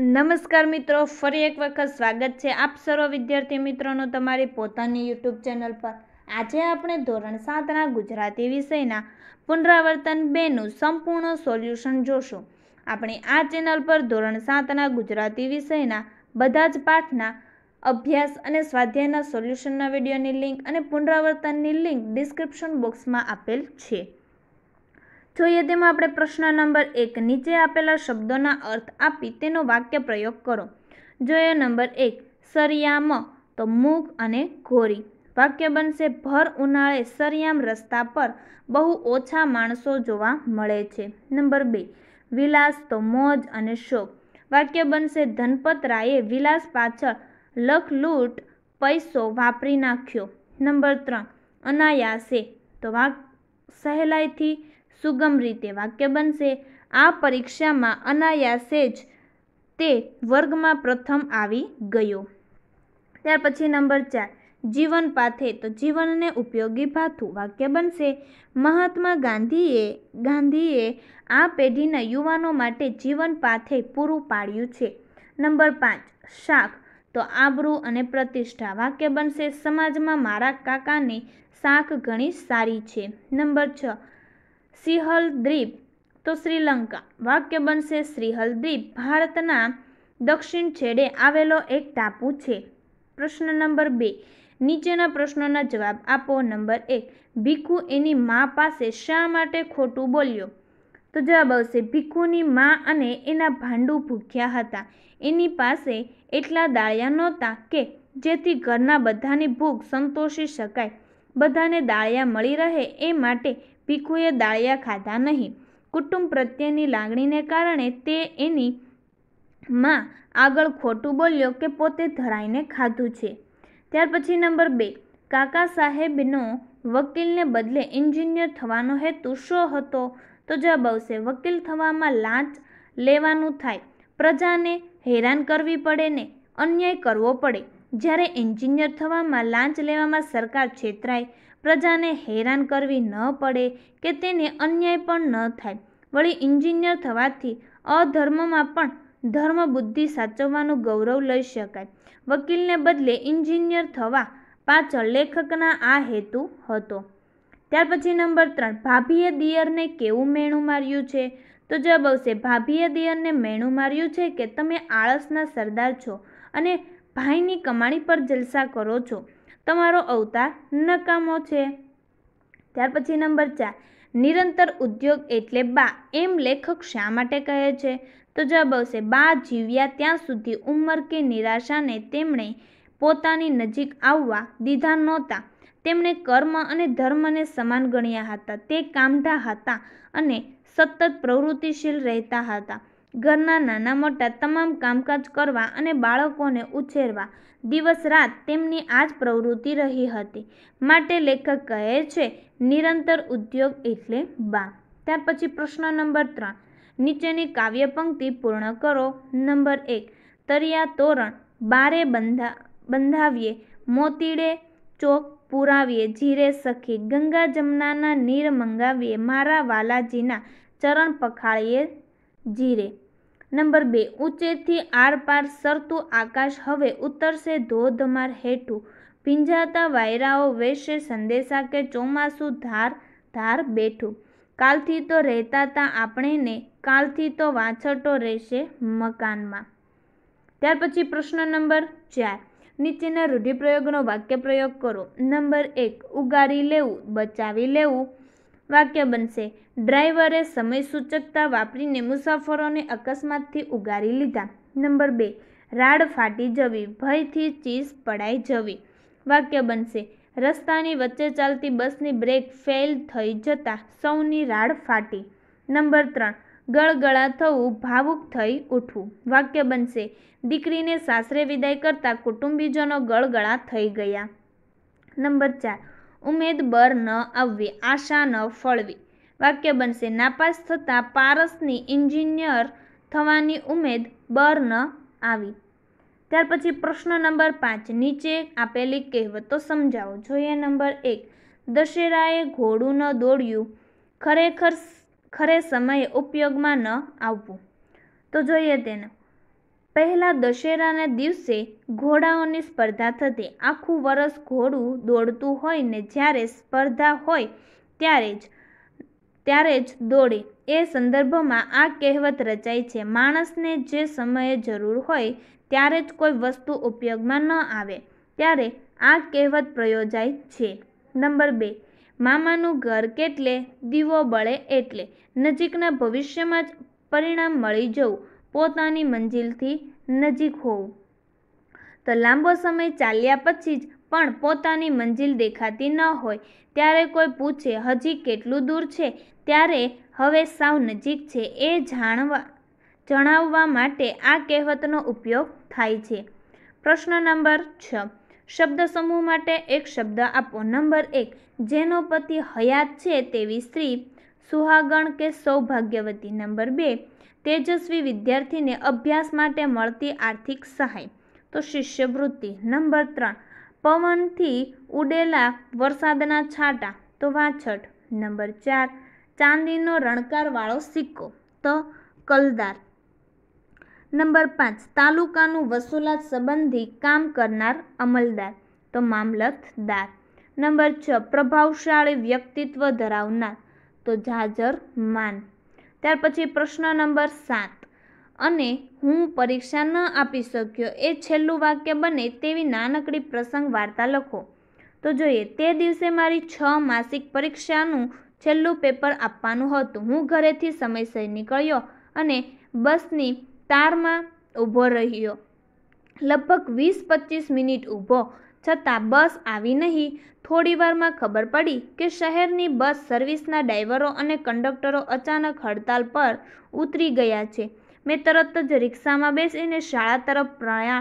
નમસ્કાર મિત્રો ફરી એક વખત સ્વાગત છે આપ સર્વ વિદ્યાર્થી મિત્રોનો તમારી પોતાની યુટ્યુબ ચેનલ પર આજે આપણે ધોરણ સાતના ગુજરાતી વિષયના પુનરાવર્તન બેનું સંપૂર્ણ સોલ્યુશન જોશું આપણે આ ચેનલ પર ધોરણ સાતના ગુજરાતી વિષયના બધા જ પાઠના અભ્યાસ અને સ્વાધ્યાયના સોલ્યુશનના વિડીયોની લિંક અને પુનરાવર્તનની લિંક ડિસ્ક્રિપ્શન બોક્સમાં આપેલ છે જોઈએ તેમાં આપણે પ્રશ્ન નંબર એક નીચે આપેલા શબ્દોના અર્થ આપી તેનો વાક્ય પ્રયોગ કરો જોઈએ નંબર એક સરિયામ તો મૂક અને ઘોરી વાક્ય બનશે ભર ઉનાળે સરિયામ રસ્તા પર બહુ ઓછા માણસો જોવા મળે છે નંબર બે વિલાસ તો મોજ અને શોખ વાક્ય બનશે ધનપત રાયે વિલાસ પાછળ લખલૂટ પૈસો વાપરી નાખ્યો નંબર ત્રણ અનાયાસે તો વાક સહેલાઈથી સુગમ રીતે વાક્ય બનશે આ પરીક્ષામાં અનાયાસે જ તે વર્ગમાં પ્રથમ આવી ગયો ત્યાર પછી નંબર ચાર જીવન પાથે તો જીવનને ઉપયોગી પાથું વાક્ય બનશે મહાત્મા ગાંધીએ ગાંધીએ આ પેઢીના યુવાનો માટે જીવન પાથે પૂરું પાડ્યું છે નંબર પાંચ શાક તો આબરૂ અને પ્રતિષ્ઠા વાક્ય બનશે સમાજમાં મારા કાકાની શાક ઘણી સારી છે નંબર છ સિંહલ દ્વીપ તો શ્રીલંકા વાક્ય બનશે શ્રીહલ દ્વીપ ભારતના દક્ષિણ છેડે આવેલો એક ટાપુ છે પ્રશ્ન નંબર બે નીચેના પ્રશ્નોના જવાબ આપો નંબર એક ભીખુ એની મા પાસે શા માટે ખોટું બોલ્યો તો જવાબ આવશે ભીખુની મા અને એના ભાંડુ ભૂખ્યા હતા એની પાસે એટલા દાળિયા નહોતા કે જેથી ઘરના બધાની ભૂખ સંતોષી શકાય બધાને દાળિયા મળી રહે એ માટે ભીખુએ દાળિયા ખાધા નહીં કુટુંબ પ્રત્યેની લાગણીને કારણે તે એની માં આગળ ખોટું બોલ્યો કે પોતે ધરાઈને ખાધું છે ત્યાર પછી નંબર બે કાકા સાહેબનો વકીલને બદલે એન્જિનિયર થવાનો હેતુ શો હતો તો જવાબ આવશે વકીલ થવામાં લાંચ લેવાનું થાય પ્રજાને હેરાન કરવી પડે ને અન્યાય કરવો પડે જ્યારે એન્જિનિયર થવામાં લાંચ લેવામાં સરકાર છેતરાય પ્રજાને હેરાન કરવી ન પડે કે તેને અન્યાય પણ ન થાય વળી ઇન્જિનિયર થવાથી અધર્મમાં પણ ધર્મ બુદ્ધિ સાચવવાનું ગૌરવ લઈ શકાય વકીલને બદલે ઇન્જિનિયર થવા પાછળ લેખકના આ હેતુ હતો ત્યાર પછી નંબર ત્રણ ભાભીએ દિયરને કેવું મેણું માર્યું છે તો જવાબ આવશે ભાભીએ દિયરને મેણું માર્યું છે કે તમે આળસના સરદાર છો અને ભાઈની કમાણી પર જલસા કરો છો તમારો અવતાર નકામો છે ત્યાર પછી નંબર ચાર નિરંતર ઉદ્યોગ એટલે બા એમ લેખક શા માટે કહે છે તો જવાબ આવશે બા જીવ્યા ત્યાં સુધી ઉંમર કે નિરાશાને તેમણે પોતાની નજીક આવવા દીધા નહોતા તેમણે કર્મ અને ધર્મને સમાન ગણ્યા હતા તે કામઢા હતા અને સતત પ્રવૃત્તિશીલ રહેતા હતા ઘરના નાના મોટા તમામ કામકાજ કરવા અને બાળકોને ઉછેરવા દિવસ રાત તેમની આ જ પ્રવૃત્તિ રહી હતી માટે લેખક કહે છે નિરંતર ઉદ્યોગ એટલે બા ત્યાર પછી પ્રશ્ન નંબર ત્રણ નીચેની કાવ્ય પંક્તિ પૂર્ણ કરો નંબર એક તરિયા તોરણ બારે બંધા બંધાવીએ મોતીડે ચોક પુરાવીએ જીરે સખી ગંગા જમનાના નીર મંગાવીએ મારા વાલાજીના ચરણ પખાળીએ જીરે નંબર બે ઉચ્ચેથી આરપાર સરતું આકાશ હવે ઉતરશે ધોધમાર હેઠું ભીંજાતા વાયરાઓ વેશે સંદેશા કે ચોમાસું ધાર ધાર બેઠું કાલથી તો રહેતા તા આપણે ને કાલથી તો વાંછટો રહેશે મકાનમાં ત્યાર પછી પ્રશ્ન નંબર ચાર નીચેના રૂઢિપ્રયોગનો વાક્ય પ્રયોગ કરો નંબર એક ઉગારી લેવું બચાવી લેવું વાક્ય બનશે ડ્રાઈવરે સમય સૂચકતા વાપરીને મુસાફરોને અકસ્માતથી ઉગારી લીધા નંબર બે રાડ ફાટી જવી ભયથી ચીસ પડાઈ જવી વાક્ય બનશે રસ્તાની વચ્ચે ચાલતી બસની બ્રેક ફેલ થઈ જતાં સૌની રાડ ફાટી નંબર ત્રણ ગળગળા થવું ભાવુક થઈ ઉઠવું વાક્ય બનશે દીકરીને સાસરે વિદાય કરતાં કુટુંબીજનો ગળગળા થઈ ગયા નંબર ચાર ઉમેદ બર ન આવવી આશા ન ફળવી વાક્ય બનશે નાપાસ થતાં પારસની એન્જિનિયર થવાની ઉમેદ બર ન આવી ત્યાર પછી પ્રશ્ન નંબર પાંચ નીચે આપેલી કહેવતો સમજાવો જોઈએ નંબર એક દશેરાએ ઘોડું ન દોડ્યું ખરેખર ખરે સમયે ઉપયોગમાં ન આવવું તો જોઈએ તેને પહેલાં દશેરાના દિવસે ઘોડાઓની સ્પર્ધા થતી આખું વરસ ઘોડું દોડતું હોય ને જ્યારે સ્પર્ધા હોય ત્યારે જ ત્યારે જ દોડે એ સંદર્ભમાં આ કહેવત રચાય છે માણસને જે સમયે જરૂર હોય ત્યારે જ કોઈ વસ્તુ ઉપયોગમાં ન આવે ત્યારે આ કહેવત પ્રયોજાય છે નંબર બે મામાનું ઘર કેટલે દીવો બળે એટલે નજીકના ભવિષ્યમાં જ પરિણામ મળી જવું પોતાની મંજિલથી નજીક હોવું તો લાંબો સમય ચાલ્યા પછી જ પણ પોતાની મંજિલ દેખાતી ન હોય ત્યારે કોઈ પૂછે હજી કેટલું દૂર છે ત્યારે હવે સાવ નજીક છે એ જાણવા જણાવવા માટે આ કહેવતનો ઉપયોગ થાય છે પ્રશ્ન નંબર છ શબ્દ સમૂહ માટે એક શબ્દ આપો નંબર એક જેનો પતિ હયાત છે તેવી સ્ત્રી સુહાગણ કે સૌભાગ્યવતી નંબર બે તેજસ્વી વિદ્યાર્થીને અભ્યાસ માટે મળતી આર્થિક સહાય તો શિષ્યવૃત્તિ નંબર ત્રણ પવનથી ઉડેલા વરસાદના છાંટા તો વાછટ નંબર ચાર ચાંદીનો રણકારવાળો સિક્કો તો કલદાર નંબર પાંચ તાલુકાનું વસૂલાત સંબંધી કામ કરનાર અમલદાર તો મામલતદાર નંબર છ પ્રભાવશાળી વ્યક્તિત્વ ધરાવનાર તો જાજર માન ત્યાર પછી પ્રશ્ન નંબર સાત અને હું પરીક્ષા ન આપી શક્યો એ છેલ્લું વાક્ય બને તેવી નાનકડી પ્રસંગ વાર્તા લખો તો જોઈએ તે દિવસે મારી છ માસિક પરીક્ષાનું છેલ્લું પેપર આપવાનું હતું હું ઘરેથી સમયસર નીકળ્યો અને બસની તારમાં ઊભો રહ્યો લગભગ વીસ પચીસ મિનિટ ઊભો છતાં બસ આવી નહીં થોડીવારમાં ખબર પડી કે શહેરની બસ સર્વિસના ડ્રાઈવરો અને કંડક્ટરો અચાનક હડતાલ પર ઉતરી ગયા છે મેં તરત જ રિક્ષામાં બેસીને શાળા તરફ પ્રયા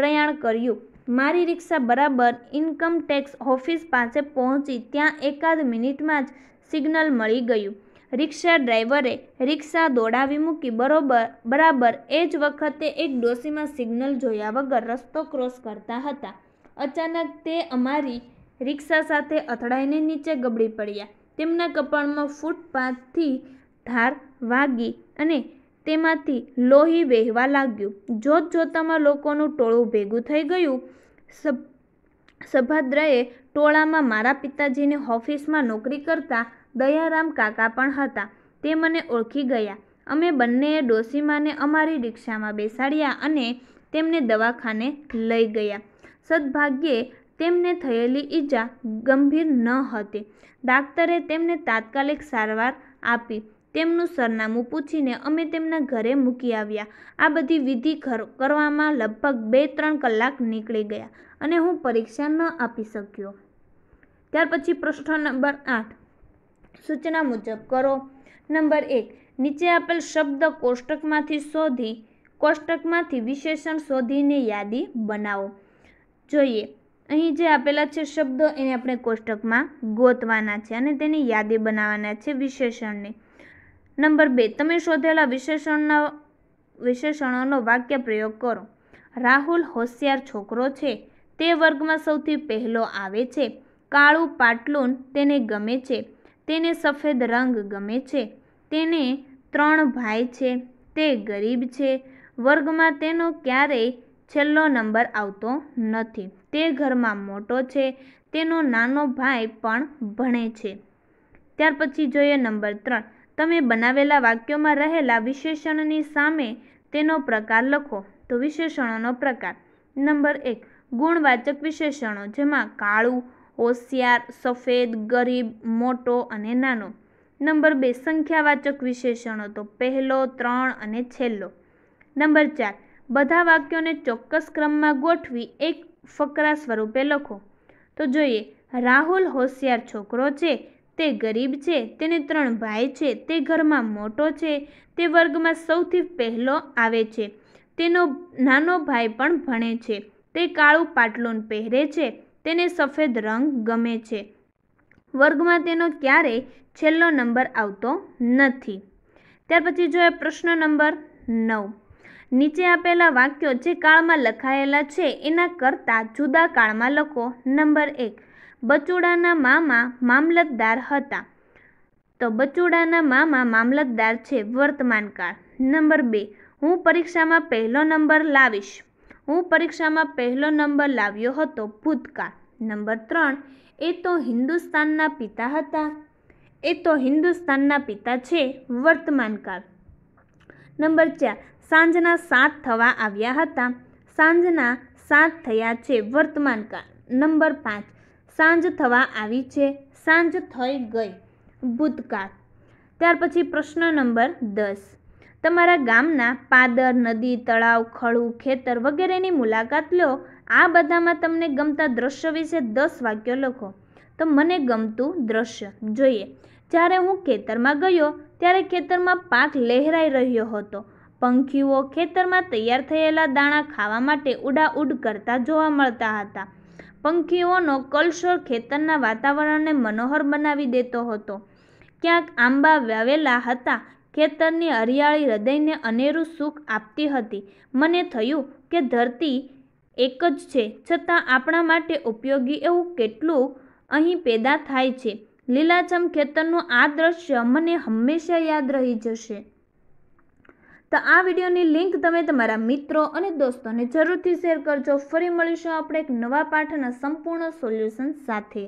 પ્રયાણ કર્યું મારી રિક્ષા બરાબર ઇન્કમ ટેક્સ ઓફિસ પાસે પહોંચી ત્યાં એકાદ મિનિટમાં જ સિગ્નલ મળી ગયું રિક્ષા ડ્રાઈવરે રિક્ષા દોડાવી મૂકી બરોબર બરાબર એ જ વખતે એક ડોસીમાં સિગ્નલ જોયા વગર રસ્તો ક્રોસ કરતા હતા અચાનક તે અમારી રિક્ષા સાથે અથડાઈને નીચે ગબડી પડ્યા તેમના કપાળમાં ફૂટપાથથી ધાર વાગી અને તેમાંથી લોહી વહેવા લાગ્યું જોત જોતામાં લોકોનું ટોળું ભેગું થઈ ગયું સભાદ્રએ ટોળામાં મારા પિતાજીની ઓફિસમાં નોકરી કરતા દયારામ કાકા પણ હતા તે મને ઓળખી ગયા અમે બંનેએ ડોસીમાને અમારી રિક્ષામાં બેસાડ્યા અને તેમને દવાખાને લઈ ગયા સદભાગ્યે તેમને થયેલી ઈજા ગંભીર ન હતી ડાક્ટરે તેમને તાત્કાલિક સારવાર આપી તેમનું સરનામું પૂછીને અમે તેમના ઘરે મૂકી આવ્યા આ બધી વિધિ કરવામાં લગભગ બે ત્રણ કલાક નીકળી ગયા અને હું પરીક્ષા ન આપી શક્યો ત્યાર પછી પ્રશ્ન નંબર આઠ સૂચના મુજબ કરો નંબર એક નીચે આપેલ શબ્દ કોષ્ટકમાંથી શોધી કોષ્ટકમાંથી વિશેષણ શોધીને યાદી બનાવો જોઈએ અહીં જે આપેલા છે શબ્દો એને આપણે કોષ્ટકમાં ગોતવાના છે અને તેની યાદી બનાવવાના છે વિશેષણને નંબર બે તમે શોધેલા વિશેષણના વિશેષણોનો વાક્ય પ્રયોગ કરો રાહુલ હોશિયાર છોકરો છે તે વર્ગમાં સૌથી પહેલો આવે છે કાળું પાટલુન તેને ગમે છે તેને સફેદ રંગ ગમે છે તેને ત્રણ ભાઈ છે તે ગરીબ છે વર્ગમાં તેનો ક્યારેય છેલ્લો નંબર આવતો નથી તે ઘરમાં મોટો છે તેનો નાનો ભાઈ પણ ભણે છે ત્યાર પછી જોઈએ નંબર ત્રણ તમે બનાવેલા વાક્યોમાં રહેલા વિશેષણની સામે તેનો પ્રકાર લખો તો વિશેષણોનો પ્રકાર નંબર એક ગુણવાચક વિશેષણો જેમાં કાળું હોશિયાર સફેદ ગરીબ મોટો અને નાનો નંબર બે સંખ્યાવાચક વિશેષણો તો પહેલો ત્રણ અને છેલ્લો નંબર ચાર બધા વાક્યોને ચોક્કસ ક્રમમાં ગોઠવી એક ફકરા સ્વરૂપે લખો તો જોઈએ રાહુલ હોશિયાર છોકરો છે તે ગરીબ છે તેને ત્રણ ભાઈ છે તે ઘરમાં મોટો છે તે વર્ગમાં સૌથી પહેલો આવે છે તેનો નાનો ભાઈ પણ ભણે છે તે કાળું પાટલું પહેરે છે તેને સફેદ રંગ ગમે છે વર્ગમાં તેનો ક્યારેય છેલ્લો નંબર આવતો નથી ત્યાર પછી જોઈએ પ્રશ્ન નંબર નવ નીચે આપેલા વાક્યો જે કાળમાં લખાયેલા છે એના કરતાં જુદા કાળમાં લખો નંબર એક બચુડાના મામા મામલતદાર હતા તો બચુડાના મામા મામલતદાર છે વર્તમાન કાળ નંબર બે હું પરીક્ષામાં પહેલો નંબર લાવીશ હું પરીક્ષામાં પહેલો નંબર લાવ્યો હતો ભૂતકાળ નંબર ત્રણ એ તો હિન્દુસ્તાનના પિતા હતા એ તો હિન્દુસ્તાનના પિતા છે વર્તમાન કાળ નંબર ચાર સાંજના સાત થવા આવ્યા હતા સાંજના સાત થયા છે વર્તમાન કાળ નંબર પાંચ સાંજ થવા આવી છે સાંજ થઈ ગઈ ભૂતકાળ ત્યાર પછી પ્રશ્ન નંબર દસ તમારા ગામના પાદર નદી તળાવ ખળું ખેતર વગેરેની મુલાકાત લો આ બધામાં તમને ગમતા દ્રશ્ય વિશે દસ વાક્યો લખો તો મને ગમતું દ્રશ્ય જોઈએ જ્યારે હું ખેતરમાં ગયો ત્યારે ખેતરમાં પાક લહેરાઈ રહ્યો હતો પંખીઓ ખેતરમાં તૈયાર થયેલા દાણા ખાવા માટે ઉડાઉડ કરતા જોવા મળતા હતા પંખીઓનો કલશોર ખેતરના વાતાવરણને મનોહર બનાવી દેતો હતો ક્યાંક આંબા વાવેલા હતા ખેતરની હરિયાળી હૃદયને અનેરું સુખ આપતી હતી મને થયું કે ધરતી એક જ છે છતાં આપણા માટે ઉપયોગી એવું કેટલું અહીં પેદા થાય છે લીલાછમ ખેતરનું આ દ્રશ્ય મને હંમેશા યાદ રહી જશે તો આ વિડીયોની લિંક તમે તમારા મિત્રો અને દોસ્તોને જરૂરથી શેર કરજો ફરી મળીશું આપણે એક નવા પાઠના સંપૂર્ણ સોલ્યુશન સાથે